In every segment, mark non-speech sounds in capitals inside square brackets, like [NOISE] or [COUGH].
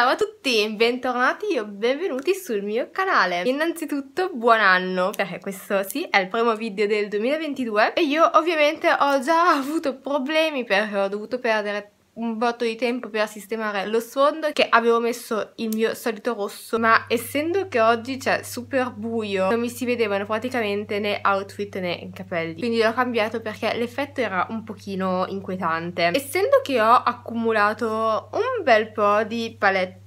Ciao a tutti, bentornati o benvenuti sul mio canale Innanzitutto buon anno, perché questo sì è il primo video del 2022 E io ovviamente ho già [LAUGHS] avuto problemi perché ho dovuto perdere un botto di tempo per sistemare lo sfondo che avevo messo il mio solito rosso ma essendo che oggi c'è super buio non mi si vedevano praticamente né outfit né capelli quindi l'ho cambiato perché l'effetto era un pochino inquietante essendo che ho accumulato un bel po' di palette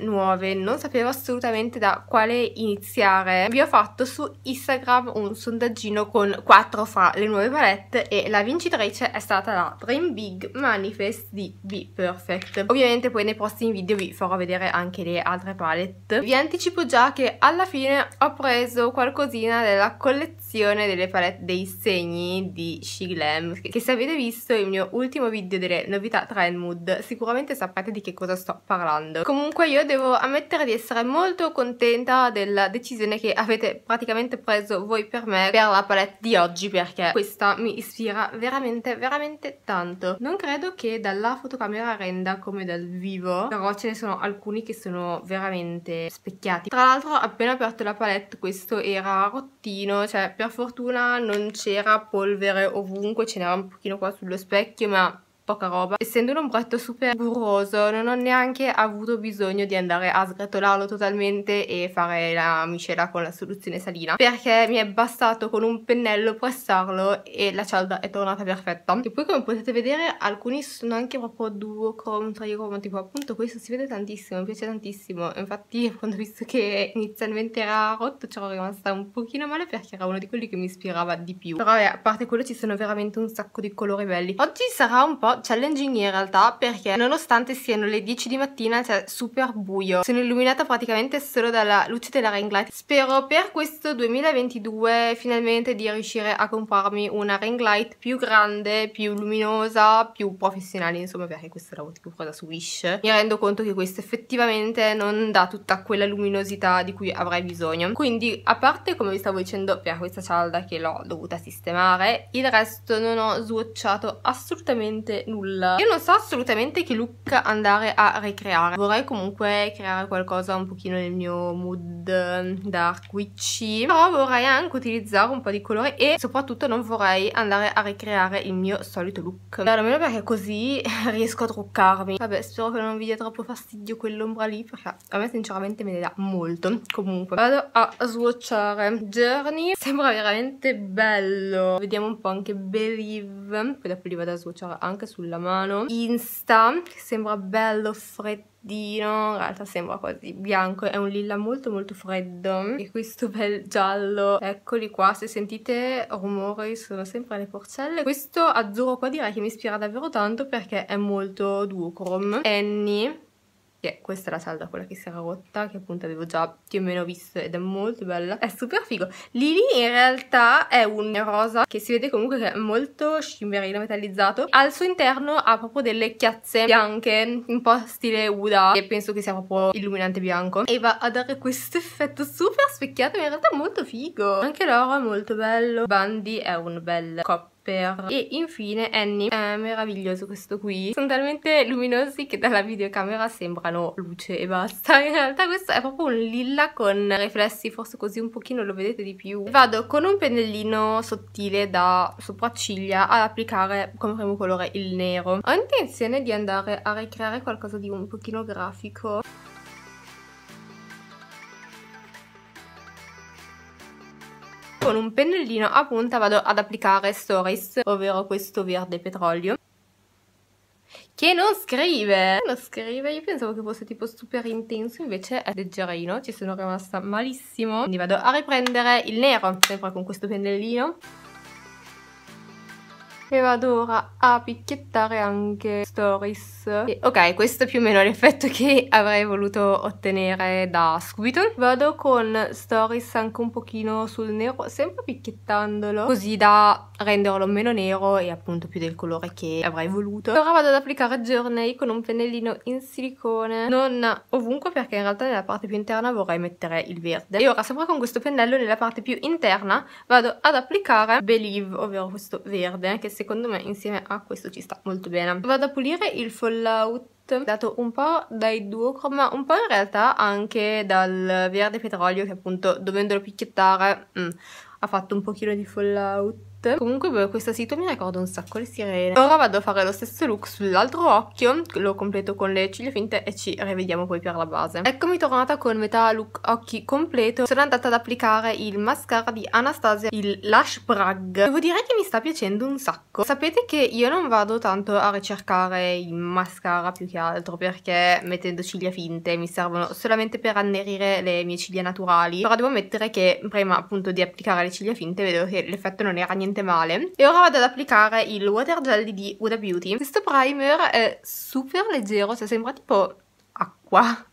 nuove, non sapevo assolutamente da quale iniziare. Vi ho fatto su Instagram un sondaggino con 4 fra le nuove palette e la vincitrice è stata la Dream Big Manifest di Be Perfect. Ovviamente poi nei prossimi video vi farò vedere anche le altre palette. Vi anticipo già che alla fine ho preso qualcosina della collezione spiegazione delle palette dei segni di Shiglem che se avete visto il mio ultimo video delle novità trend mood sicuramente saprete di che cosa sto parlando comunque io devo ammettere di essere molto contenta della decisione che avete praticamente preso voi per me per la palette di oggi perché questa mi ispira veramente veramente tanto non credo che dalla fotocamera renda come dal vivo però ce ne sono alcuni che sono veramente specchiati tra l'altro appena aperto la palette questo era rotto mattino, cioè per fortuna non c'era polvere ovunque, ce n'era un pochino qua sullo specchio, ma poca roba. Essendo un ombretto super burroso non ho neanche avuto bisogno di andare a sgretolarlo totalmente e fare la miscela con la soluzione salina perché mi è bastato con un pennello pressarlo e la cialda è tornata perfetta. E poi come potete vedere alcuni sono anche proprio duo duochrome, trichrome, tipo appunto questo si vede tantissimo, mi piace tantissimo. Infatti [LAUGHS] quando ho visto che inizialmente era rotto c'ero rimasta un pochino male perché era uno di quelli che mi ispirava di più. Però a parte quello ci sono veramente un sacco di colori belli. Oggi sarà un po' po' challenging in realtà perché nonostante siano le 10 di mattina, cioè super buio, sono illuminata praticamente solo dalla luce della ring light. Spero per questo 2022 finalmente di riuscire a comprarmi una ring light più grande, più luminosa, più professionale, insomma, perché questa è la ultima cosa su Wish. Mi rendo conto che questa effettivamente non dà tutta quella luminosità di cui avrei bisogno. Quindi, a parte come vi stavo dicendo per questa cialda che l'ho dovuta sistemare, il resto non ho swatchato assolutamente nulla. Io non so assolutamente che look andare a ricreare. Vorrei comunque creare qualcosa un pochino nel mio mood mm, dark witchy. Però vorrei anche utilizzare un po' di colore e soprattutto non vorrei andare a ricreare il mio solito look. Allora, almeno perché così [LAUGHS] riesco a truccarmi. Vabbè, spero che non vi dia troppo fastidio quell'ombra lì perché a me sinceramente me ne dà molto. Comunque, vado a swatchare Journey. Sembra veramente bello. Vediamo un po' anche Believe. Poi dopo li vado a swatchare anche su sulla mano Insta, che sembra bello freddino, in realtà sembra quasi bianco, è un lilla molto molto freddo e questo bel giallo, eccoli qua, se sentite rumori sono sempre le porcelle. Questo azzurro qua direi che mi ispira davvero tanto perché è molto duochrome. Annie che questa è la salda, quella che si era rotta, che appunto avevo già più o meno visto ed è molto bella. È super figo. Lily in realtà è un rosa che si vede comunque che è molto scimmerino metallizzato. Al suo interno ha proprio delle chiazze bianche, un po' stile Uda, e penso che sia proprio illuminante bianco. E va a dare questo effetto super specchiato, in realtà molto figo. Anche l'oro è molto bello. Bandy è un bel coppio per... E infine Annie, è meraviglioso questo qui, sono talmente luminosi che dalla videocamera sembrano luce e basta, in realtà questo è proprio un lilla con riflessi, forse così un pochino lo vedete di più. Vado con un pennellino sottile da sopracciglia ad applicare come primo colore il nero. Ho intenzione di andare a ricreare qualcosa di un pochino grafico. con un pennellino a punta vado ad applicare Stories, ovvero questo verde petrolio che non scrive non scrive io pensavo che fosse tipo super intenso invece è leggerino ci sono rimasta malissimo quindi vado a riprendere il nero sempre con questo pennellino e vado ora a picchiettare anche stories e, ok questo è più o meno l'effetto che avrei voluto ottenere da subito vado con stories anche un pochino sul nero sempre picchiettandolo così da renderlo meno nero e appunto più del colore che avrei voluto ora vado ad applicare Journey con un pennellino in silicone non ovunque perché in realtà nella parte più interna vorrei mettere il verde e ora sempre con questo pennello nella parte più interna vado ad applicare Believe ovvero questo verde che se secondo me insieme a questo ci sta molto bene. Vado a pulire il fallout dato un po' dai duochrome ma un po' in realtà anche dal verde petrolio che appunto dovendolo picchiettare mh, mm, ha fatto un pochino di fallout Colette. Comunque per questo sito mi ricorda un sacco le sirene. Ora vado a fare lo stesso look sull'altro occhio, lo completo con le ciglia finte e ci rivediamo poi per la base. Eccomi tornata con metà look occhi completo. Sono andata ad applicare il mascara di Anastasia, il Lash Brag. Devo dire che mi sta piacendo un sacco. Sapete che io non vado tanto a ricercare il mascara più che altro perché mettendo ciglia finte mi servono solamente per annerire le mie ciglia naturali. Però devo ammettere che prima appunto di applicare le ciglia finte vedo che l'effetto non era niente veramente male. E ora vado ad applicare il Water Jelly di Huda Beauty. Questo primer è super leggero, cioè sembra tipo acqua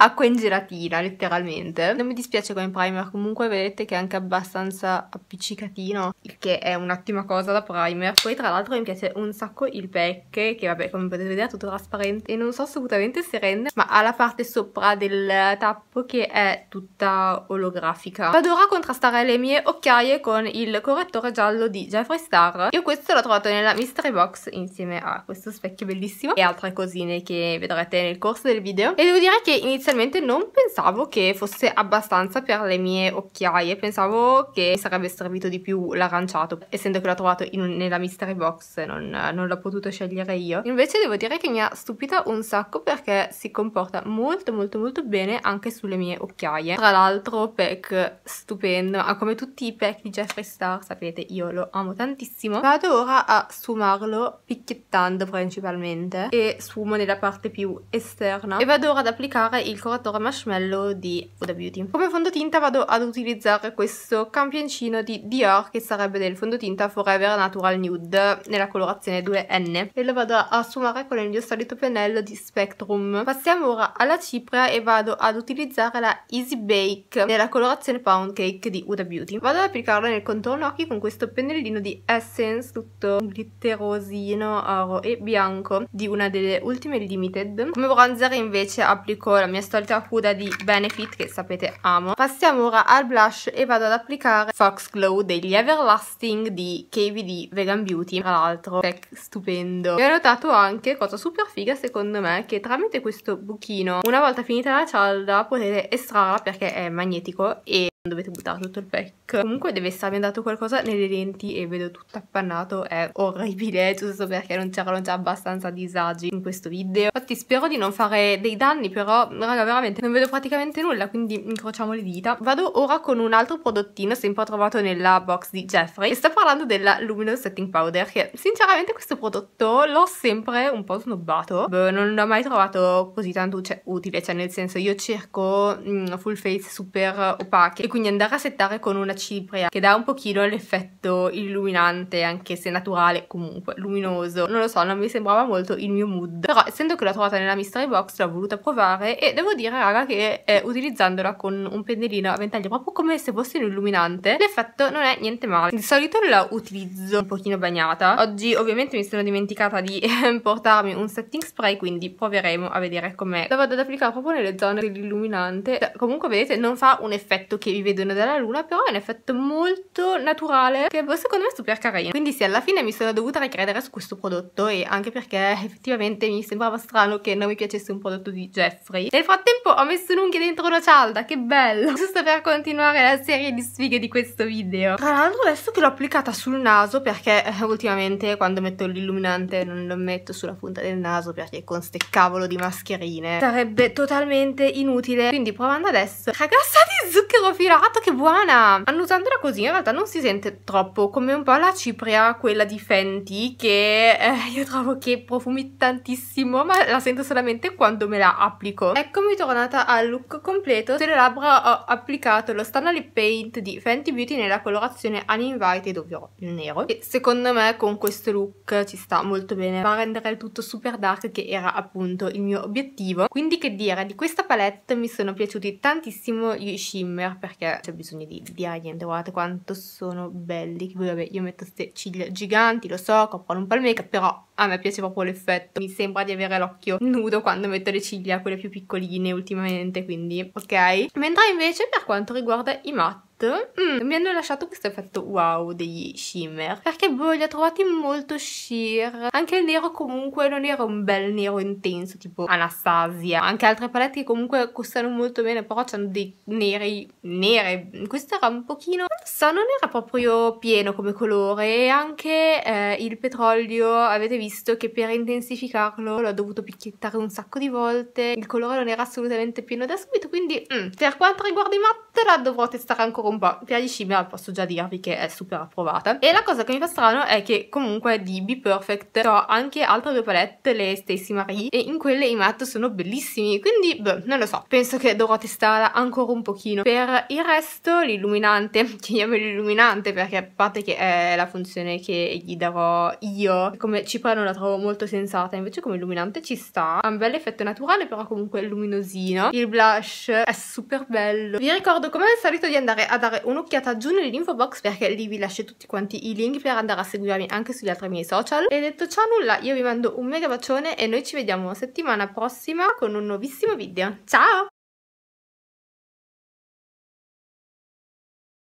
acqua in gelatina letteralmente non mi dispiace come primer comunque vedete che è anche abbastanza appiccicatino il che è un'ottima cosa da primer poi tra l'altro mi piace un sacco il pack che vabbè come potete vedere è tutto trasparente e non so assolutamente se rende ma ha la parte sopra del tappo che è tutta olografica vado ora a contrastare le mie occhiaie con il correttore giallo di Jeffree Star io questo l'ho trovato nella mystery box insieme a questo specchio bellissimo e altre cosine che vedrete nel corso del video e devo dire che inizia inizialmente non pensavo che fosse abbastanza per le mie occhiaie, pensavo che sarebbe servito di più l'aranciato, essendo che l'ho trovato un, nella mystery box non, non l'ho potuto scegliere io. Invece devo dire che mi ha stupita un sacco perché si comporta molto molto molto bene anche sulle mie occhiaie. Tra l'altro pack stupendo, ah, come tutti i pack di Jeffree Star, sapete io lo amo tantissimo. Vado ora a sfumarlo picchiettando principalmente e sfumo nella parte più esterna e vado ora ad applicare il il correttore Marshmallow di Huda Beauty. Come fondotinta vado ad utilizzare questo campioncino di Dior che sarebbe del fondotinta Forever Natural Nude nella colorazione 2N e lo vado a sfumare con il mio solito pennello di Spectrum. Passiamo ora alla cipria e vado ad utilizzare la Easy Bake nella colorazione Pound Cake di Huda Beauty. Vado ad applicarla nel contorno occhi con questo pennellino di Essence tutto glitterosino, oro e bianco di una delle ultime limited. Come bronzer invece applico la mia solita cura di Benefit che sapete amo. Passiamo ora al blush e vado ad applicare Fox Glow degli Everlasting di KVD Vegan Beauty, tra l'altro è stupendo. E ho notato anche, cosa super figa secondo me, che tramite questo buchino, una volta finita la cialda potete estrarla perché è magnetico e dovete buttare tutto il pack. Comunque deve starmi andato qualcosa nelle lenti e vedo tutto appannato, è orribile, [LAUGHS] giusto perché non c'erano già abbastanza disagi in questo video. Infatti spero di non fare dei danni, però raga veramente non vedo praticamente nulla, quindi incrociamo le dita. Vado ora con un altro prodottino sempre trovato nella box di Jeffrey e sto parlando della Luminous Setting Powder che sinceramente questo prodotto l'ho sempre un po' snobbato, Beh, non l'ho mai trovato così tanto cioè, utile, cioè nel senso io cerco mm, full face super opache e quindi quindi andare a settare con una cipria che dà un pochino l'effetto illuminante anche se naturale comunque luminoso non lo so non mi sembrava molto il mio mood però essendo che l'ho trovata nella mystery box l'ho voluta provare e devo dire raga che eh, utilizzandola con un pennellino a ventaglio proprio come se fosse un illuminante l'effetto non è niente male di solito la utilizzo un pochino bagnata oggi ovviamente mi sono dimenticata di eh, portarmi un setting spray quindi proveremo a vedere com'è la vado ad applicare proprio nelle zone dell'illuminante cioè, comunque vedete non fa un effetto che vi vedono dalla luna però è un effetto molto naturale che secondo me è super carino quindi sì alla fine mi sono dovuta ricredere su questo prodotto e anche perché [LAUGHS] effettivamente mi sembrava strano che non mi piacesse un prodotto di Jeffrey nel frattempo ho messo un'unghia dentro una cialda che bello [LAUGHS] giusto per continuare la serie di sfighe di questo video tra l'altro adesso che l'ho applicata sul naso perché eh, ultimamente quando metto l'illuminante non lo metto sulla punta del naso perché con ste cavolo di mascherine sarebbe totalmente inutile quindi provando adesso ragazza di zucchero fino girata, che buona! Annusandola così in realtà non si sente troppo, come un po' la cipria, quella di Fenty, che eh, io trovo che profumi tantissimo, ma la sento solamente quando me la applico. Eccomi tornata al look completo, sulle labbra ho applicato lo Stanley Paint di Fenty Beauty nella colorazione Uninvited, ovvero il nero, e secondo me con questo look ci sta molto bene, va a rendere il tutto super dark che era appunto il mio obiettivo. Quindi che dire, di questa palette mi sono piaciuti tantissimo gli shimmer perché perché c'è bisogno di, di eyeliner, guardate quanto sono belli, poi vabbè io metto queste ciglia giganti, lo so, coprono un po' il make up, però a me piace proprio l'effetto, mi sembra di avere l'occhio nudo quando metto le ciglia, quelle più piccoline ultimamente, quindi ok. Mentre invece per quanto riguarda i matte, mm, mi hanno lasciato questo effetto wow degli shimmer perché boh li ho trovati molto sheer anche il nero comunque non era un bel nero intenso tipo Anastasia anche altre palette che comunque costano molto bene però hanno dei neri nere questo era un pochino rossa, non era proprio pieno come colore e anche eh, il petrolio avete visto che per intensificarlo l'ho dovuto picchiettare un sacco di volte, il colore non era assolutamente pieno da subito quindi mm, per quanto riguarda i matte la dovrò testare ancora un po', per gli scimmia posso già dirvi che è super approvata e la cosa che mi fa strano è che comunque di Be Perfect ho anche altre due palette, le stesse Marie e in quelle i matte sono bellissimi quindi beh, non lo so, penso che dovrò testarla ancora un pochino per il resto l'illuminante [LAUGHS] che io per illuminante perché a parte che è la funzione che gli darò io come cipria non la trovo molto sensata invece come illuminante ci sta ha un bel effetto naturale però comunque luminosino il blush è super bello vi ricordo come al solito di andare a dare un'occhiata giù nell'info box perché lì vi lascio tutti quanti i link per andare a seguirmi anche sugli altri miei social e detto ciò nulla io vi mando un mega bacione e noi ci vediamo settimana prossima con un nuovissimo video ciao